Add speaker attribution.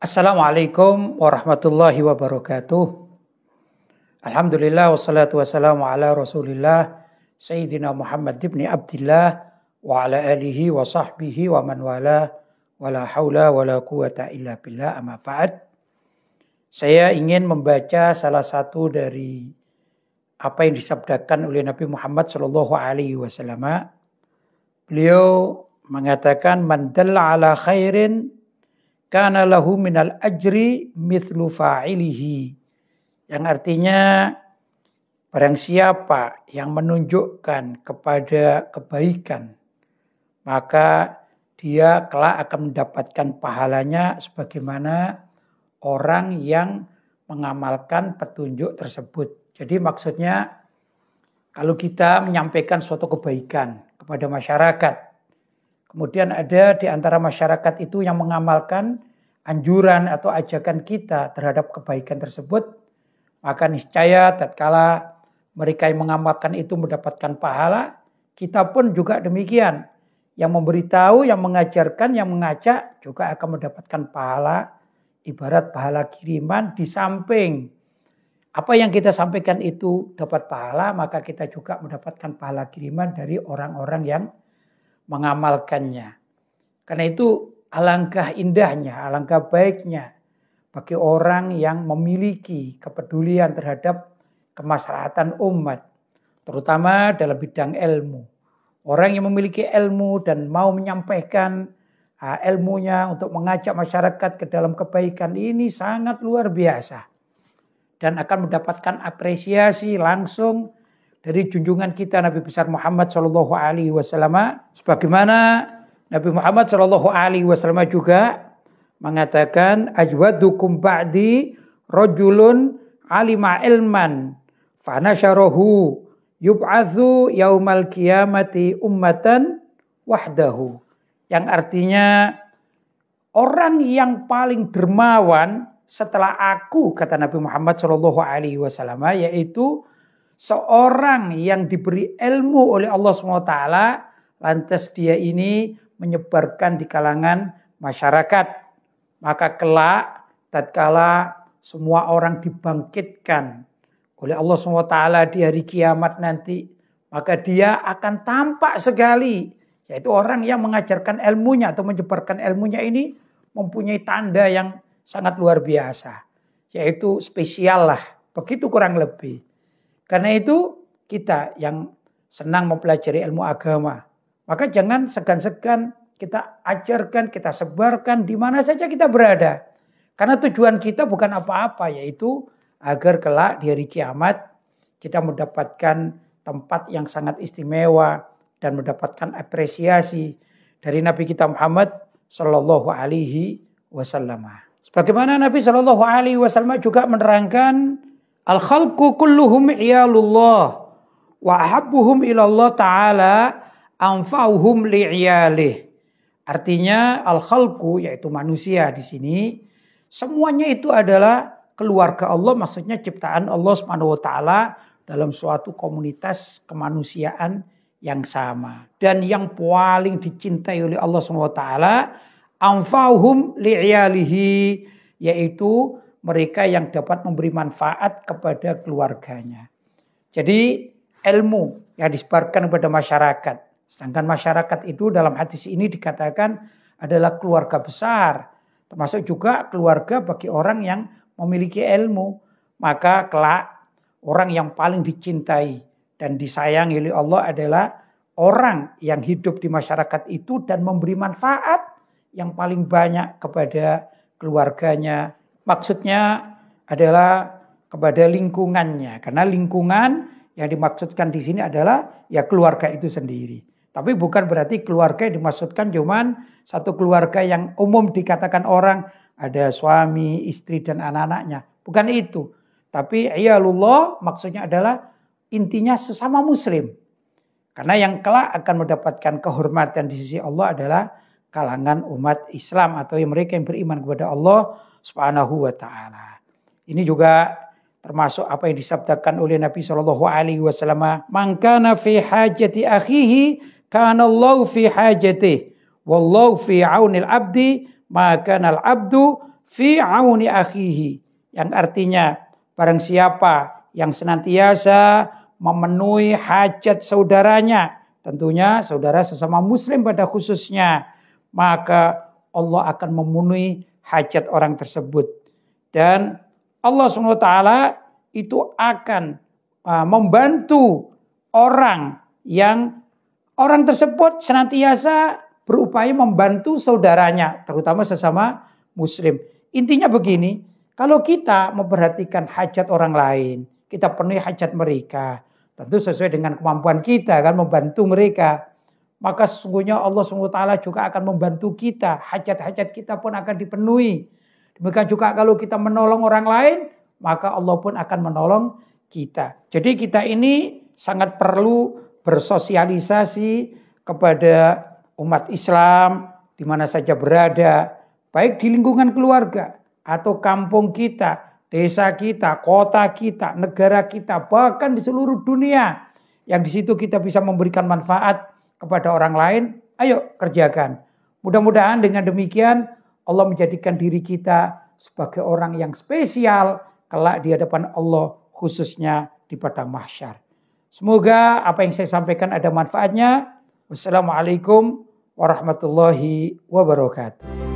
Speaker 1: Assalamualaikum warahmatullahi wabarakatuh. Alhamdulillah wassalatu wassalamu ala Rasulillah Sayyidina Muhammad ibn Abdullah wa ala alihi wa sahbihi wa man wala wa la haula wa la quwata illa billah amma ba'd. Saya ingin membaca salah satu dari apa yang disabdakan oleh Nabi Muhammad sallallahu alaihi wasallam. Beliau mengatakan man ala khairin kana lahu minal ajri mithlu fa'ilihi. Yang artinya barang siapa yang menunjukkan kepada kebaikan maka dia kelak akan mendapatkan pahalanya sebagaimana orang yang mengamalkan petunjuk tersebut. Jadi maksudnya kalau kita menyampaikan suatu kebaikan kepada masyarakat Kemudian ada di antara masyarakat itu yang mengamalkan anjuran atau ajakan kita terhadap kebaikan tersebut, maka niscaya tatkala mereka yang mengamalkan itu mendapatkan pahala, kita pun juga demikian. Yang memberitahu, yang mengajarkan, yang mengajak juga akan mendapatkan pahala ibarat pahala kiriman di samping apa yang kita sampaikan itu dapat pahala, maka kita juga mendapatkan pahala kiriman dari orang-orang yang mengamalkannya. Karena itu alangkah indahnya, alangkah baiknya bagi orang yang memiliki kepedulian terhadap kemaslahatan umat, terutama dalam bidang ilmu. Orang yang memiliki ilmu dan mau menyampaikan ah, ilmunya untuk mengajak masyarakat ke dalam kebaikan ini sangat luar biasa dan akan mendapatkan apresiasi langsung dari junjungan kita Nabi besar Muhammad Shallallahu Alaihi Wasallam sebagaimana Nabi Muhammad Shallallahu Alaihi Wasallam juga mengatakan ajwadukum ba'di rojulun alima ilman fanasyarohu yub'athu yaumal kiamati ummatan wahdahu yang artinya orang yang paling dermawan setelah aku kata Nabi Muhammad Shallallahu Alaihi Wasallam yaitu seorang yang diberi ilmu oleh Allah SWT, lantas dia ini menyebarkan di kalangan masyarakat. Maka kelak tatkala semua orang dibangkitkan oleh Allah SWT di hari kiamat nanti, maka dia akan tampak sekali, yaitu orang yang mengajarkan ilmunya atau menyebarkan ilmunya ini mempunyai tanda yang sangat luar biasa, yaitu spesial lah, begitu kurang lebih. Karena itu kita yang senang mempelajari ilmu agama, maka jangan segan-segan kita ajarkan, kita sebarkan di mana saja kita berada. Karena tujuan kita bukan apa-apa yaitu agar kelak di hari kiamat kita mendapatkan tempat yang sangat istimewa dan mendapatkan apresiasi dari Nabi kita Muhammad Sallallahu Alaihi Wasallam. Sebagaimana Nabi Sallallahu Alaihi Wasallam juga menerangkan Al khalqu kulluhum iyalullah wa ahabbuhum Allah ta'ala anfa'uhum li'iyalih. Artinya al khalqu yaitu manusia di sini semuanya itu adalah keluarga Allah maksudnya ciptaan Allah Subhanahu wa taala dalam suatu komunitas kemanusiaan yang sama dan yang paling dicintai oleh Allah Subhanahu wa taala anfa'uhum li'iyalihi yaitu mereka yang dapat memberi manfaat kepada keluarganya. Jadi ilmu yang disebarkan kepada masyarakat. Sedangkan masyarakat itu dalam hadis ini dikatakan adalah keluarga besar. Termasuk juga keluarga bagi orang yang memiliki ilmu. Maka kelak orang yang paling dicintai dan disayangi oleh Allah adalah orang yang hidup di masyarakat itu dan memberi manfaat yang paling banyak kepada keluarganya, maksudnya adalah kepada lingkungannya. Karena lingkungan yang dimaksudkan di sini adalah ya keluarga itu sendiri. Tapi bukan berarti keluarga yang dimaksudkan cuman satu keluarga yang umum dikatakan orang ada suami, istri dan anak-anaknya. Bukan itu. Tapi ya Allah maksudnya adalah intinya sesama muslim. Karena yang kelak akan mendapatkan kehormatan di sisi Allah adalah kalangan umat Islam atau yang mereka yang beriman kepada Allah Subhanahu wa taala. Ini juga termasuk apa yang disabdakan oleh Nabi Shallallahu alaihi wasallam, "Mangkana fi hajati akhihi kana Allah fi hajati wallahu fi aunil abdi maka al abdu fi auni akhihi." Yang artinya barang siapa yang senantiasa memenuhi hajat saudaranya, tentunya saudara sesama muslim pada khususnya maka Allah akan memenuhi hajat orang tersebut. Dan Allah SWT itu akan uh, membantu orang yang orang tersebut senantiasa berupaya membantu saudaranya, terutama sesama muslim. Intinya begini, kalau kita memperhatikan hajat orang lain, kita penuhi hajat mereka, tentu sesuai dengan kemampuan kita kan membantu mereka maka sesungguhnya Allah SWT juga akan membantu kita. Hajat-hajat kita pun akan dipenuhi. Demikian juga kalau kita menolong orang lain, maka Allah pun akan menolong kita. Jadi kita ini sangat perlu bersosialisasi kepada umat Islam di mana saja berada, baik di lingkungan keluarga atau kampung kita, desa kita, kota kita, negara kita, bahkan di seluruh dunia. Yang di situ kita bisa memberikan manfaat kepada orang lain, ayo kerjakan. Mudah-mudahan dengan demikian Allah menjadikan diri kita sebagai orang yang spesial kelak di hadapan Allah khususnya di padang mahsyar. Semoga apa yang saya sampaikan ada manfaatnya. Wassalamualaikum warahmatullahi wabarakatuh.